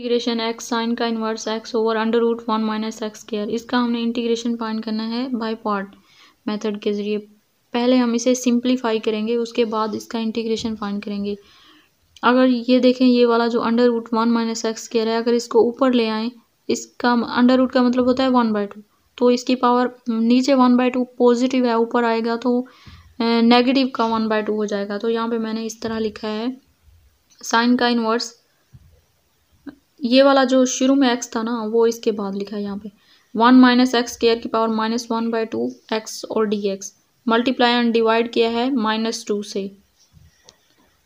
integration x sine का inverse x over under root one minus x square इसका हमने integration find करना है बाय पार्ट मेथड के ज़रिए पहले हम इसे सिंप्लीफाई करेंगे उसके बाद इसका इंटीग्रेशन फाइंड करेंगे अगर ये देखें ये वाला जो under root one minus x square है अगर इसको ऊपर ले आएँ इसका अंडर रूट का मतलब होता है वन बाई टू तो इसकी पावर नीचे वन बाई टू पॉजिटिव है ऊपर आएगा तो नेगेटिव का वन बाई टू हो जाएगा तो यहाँ पे मैंने इस तरह लिखा है साइन का इन्वर्स ये वाला जो शुरू में एक्स था ना वो इसके बाद लिखा है यहाँ पे वन माइनस एक्स केयर की power minus one by two x और d x multiply and divide किया है माइनस टू से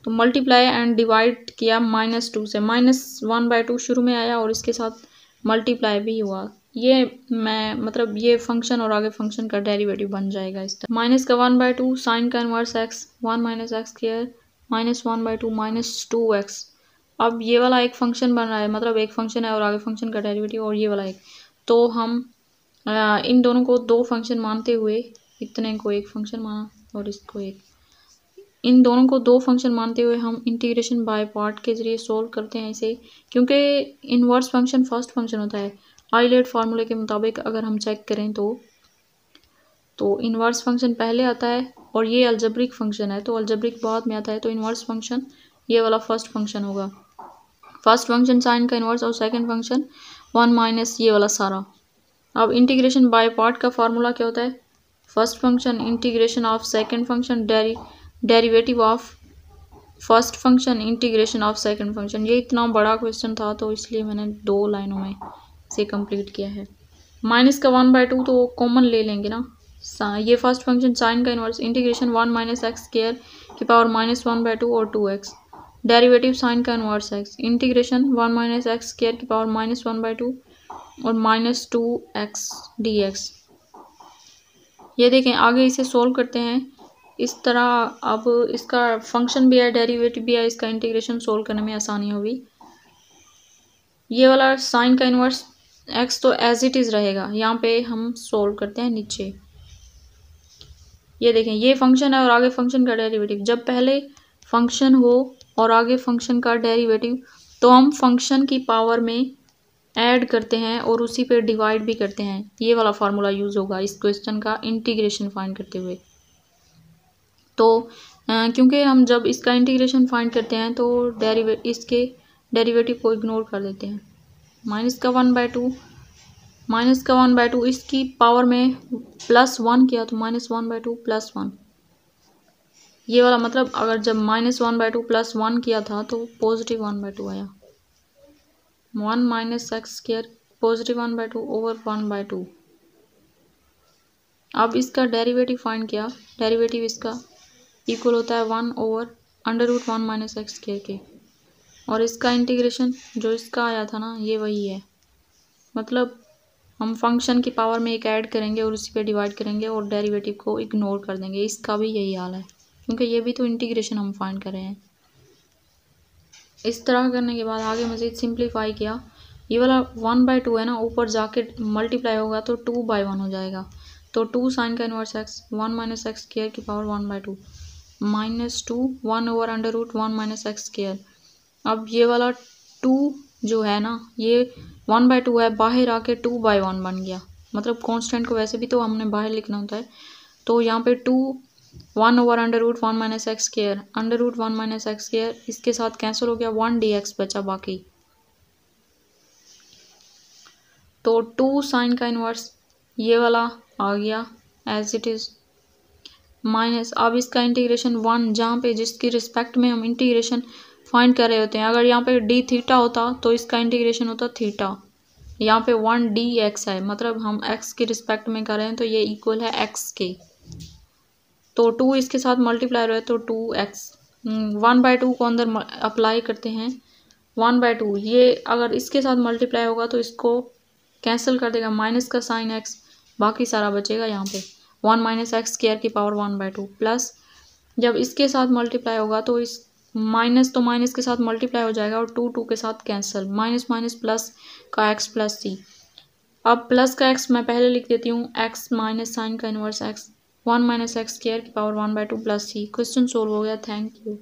तो मल्टीप्लाई एंड डिवाइड किया माइनस टू से माइनस वन बाई टू शुरू में आया और इसके साथ मल्टीप्लाई भी हुआ ये मैं मतलब ये फंक्शन और आगे फंक्शन का डेरीवेटिव बन जाएगा इस तरह माइनस का वन बाई टू साइन का inverse x one minus x square minus one by two minus two x अब ये वाला एक फंक्शन बन रहा है मतलब एक फंक्शन है और आगे फंक्शन का डेरिवेटिव और ये वाला एक तो हम आ, इन दोनों को दो फंक्शन मानते हुए इतने को एक फंक्शन माना और इसको एक इन दोनों को दो फंक्शन मानते हुए हम इंटीग्रेशन बाय पार्ट के जरिए सोल्व करते हैं इसे क्योंकि इनवर्स फंक्शन फर्स्ट फंक्शन होता है आईलेट फार्मूले के मुताबिक अगर हम चेक करें तो तो इनवर्स फंक्शन पहले आता है और ये अल्जब्रिक फंक्शन है तो अल्जब्रिक बाद में आता है तो इनवर्स फंक्शन ये वाला फर्स्ट फंक्शन होगा फर्स्ट फंक्शन साइन का इन्वर्स और सेकंड फंक्शन वन माइनस ये वाला सारा अब इंटीग्रेशन बाय पार्ट का फार्मूला क्या होता है first function integration of second function deri derivative of first function integration of second function ये इतना बड़ा क्वेश्चन था तो इसलिए मैंने दो लाइनों में से कम्प्लीट किया है माइनस का वन बाई टू तो कॉमन ले लेंगे ना ये फर्स्ट फंक्शन साइन का inverse integration one minus x की power minus one by two और टू एक्स डेरिवेटिव साइन का inverse x integration one minus x square की power minus one by two और minus two x d x ये देखें आगे इसे solve करते हैं इस तरह अब इसका फंक्शन भी है डेरिवेटिव भी है इसका इंटीग्रेशन सोल्व करने में आसानी होगी ये वाला साइन का इनवर्स एक्स तो एज इट इज़ रहेगा यहाँ पे हम सोल्व करते हैं नीचे ये देखें ये फंक्शन है और आगे फंक्शन का डेरिवेटिव जब पहले फंक्शन हो और आगे फंक्शन का डेरिवेटिव तो हम फंक्शन की पावर में ऐड करते हैं और उसी पे डिवाइड भी करते हैं ये वाला फार्मूला यूज़ होगा इस क्वेश्चन का इंटीग्रेशन फाइंड करते हुए तो क्योंकि हम जब इसका इंटीग्रेशन फाइंड करते हैं तो डेरीवे इसके डेरिवेटिव को इग्नोर कर देते हैं माइनस का वन बाय टू माइनस का वन बाय टू इसकी पावर में प्लस वन किया तो minus one by two plus one ये वाला मतलब अगर जब minus one by two plus one किया था तो पॉजिटिव वन बाई टू आया one minus x square positive one by two over one by two अब इसका डेरिवेटिव फाइंड किया डेरिवेटिव इसका इक्वल होता है one over under root one minus x square के और इसका इंटीग्रेशन जो इसका आया था ना ये वही है मतलब हम फंक्शन की पावर में एक ऐड करेंगे और उसी पे डिवाइड करेंगे और डेरिवेटिव को इग्नोर कर देंगे इसका भी यही हाल है क्योंकि ये भी तो इंटीग्रेशन हम फाइंड कर रहे हैं इस तरह करने के बाद आगे मज़ीद सिंप्लीफाई किया ये वाला वन बाई टू है ना ऊपर जाके मल्टीप्लाई होगा तो टू बाई वन हो जाएगा तो टू साइन का inverse x one minus x square की power one by two minus two one over under root one minus x square अब ये वाला टू जो है ना ये वन बाई टू है बाहर आके टू बाई वन बन गया मतलब कॉन्स्टेंट को वैसे भी तो हमने बाहर लिखना होता है तो यहाँ पे two one over under root one minus x square under root one minus x square इसके साथ कैंसिल हो गया वन डी एक्स बचा बाकी तो टू साइन का इन्वर्स ये वाला आ गया एज इट इज़ माइनस अब इसका इंटीग्रेशन वन जहाँ पे जिसकी रिस्पेक्ट में हम इंटीग्रेशन फाइंड कर रहे होते हैं अगर यहाँ पे डी थीटा होता तो इसका इंटीग्रेशन होता थीटा यहाँ पे वन डी एक्स है मतलब हम एक्स की रिस्पेक्ट में कर रहे हैं तो ये इक्वल है एक्स के तो टू इसके साथ मल्टीप्लाई रहे तो two x one by two को अंदर अप्लाई करते हैं वन बाय टू ये अगर इसके साथ मल्टीप्लाई होगा तो इसको कैंसिल कर देगा माइनस का साइन एक्स बाकी सारा बचेगा यहाँ पे वन माइनस एक्स केयर की power one by two plus जब इसके साथ मल्टीप्लाई होगा तो इस माइनस तो माइनस के साथ मल्टीप्लाई हो जाएगा और टू टू के साथ कैंसिल माइनस माइनस प्लस का एक्स प्लस सी अब प्लस का एक्स मैं पहले लिख देती हूँ एक्स माइनस साइन का inverse x one minus x square की power one by two plus c question solve हो गया थैंक यू